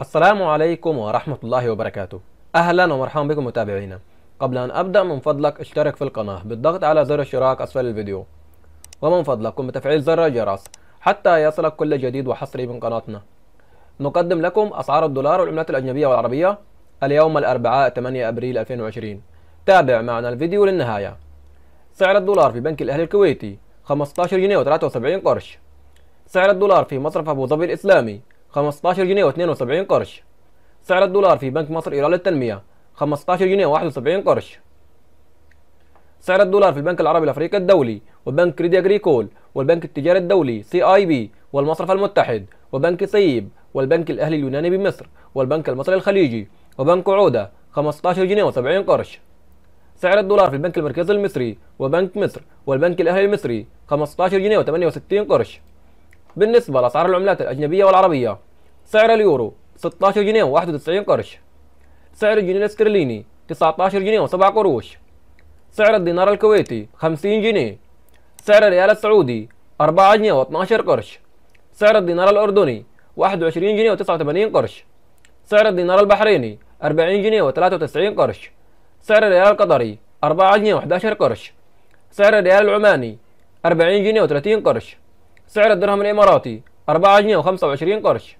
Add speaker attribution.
Speaker 1: السلام عليكم ورحمة الله وبركاته أهلا ومرحبا بكم متابعينا قبل أن أبدأ من فضلك اشترك في القناة بالضغط على زر الاشتراك أسفل الفيديو ومن فضلك قم بتفعيل زر الجرس حتى يصلك كل جديد وحصري من قناتنا نقدم لكم أسعار الدولار والعملات الأجنبية والعربية اليوم الأربعاء 8 أبريل 2020 تابع معنا الفيديو للنهاية سعر الدولار في بنك الأهلي الكويتي 15 جنيه و73 قرش سعر الدولار في مصرف أبو ظبي الإسلامي 15 جنيه و72 قرش سعر الدولار في بنك مصر إيران للتنمية 15 جنيه و71 قرش سعر الدولار في البنك العربي الافريقي الدولي وبنك كريدي اجريكول والبنك التجاري الدولي سي اي بي والمصرف المتحد وبنك سيب والبنك الاهلي اليوناني بمصر والبنك المصري الخليجي وبنك عوده 15 جنيه و70 قرش سعر الدولار في البنك المركزي المصري وبنك مصر والبنك الاهلي المصري 15 جنيه و68 قرش بالنسبه لاسعار العملات الاجنبيه والعربيه سعر اليورو 16 جنيه و91 قرش سعر الجنيه الاسترليني 19 جنيه و7 قروش سعر الدينار الكويتي 50 جنيه سعر الريال السعودي 4 جنيه و12 قرش سعر الدينار الأردني 21 جنيه و89 قرش سعر الدينار البحريني 40 جنيه و93 قرش سعر الريال القطري 4 جنيه و11 قرش سعر الريال العماني 40 جنيه و30 قرش سعر الدرهم الإماراتي 4 جنيه و25 قرش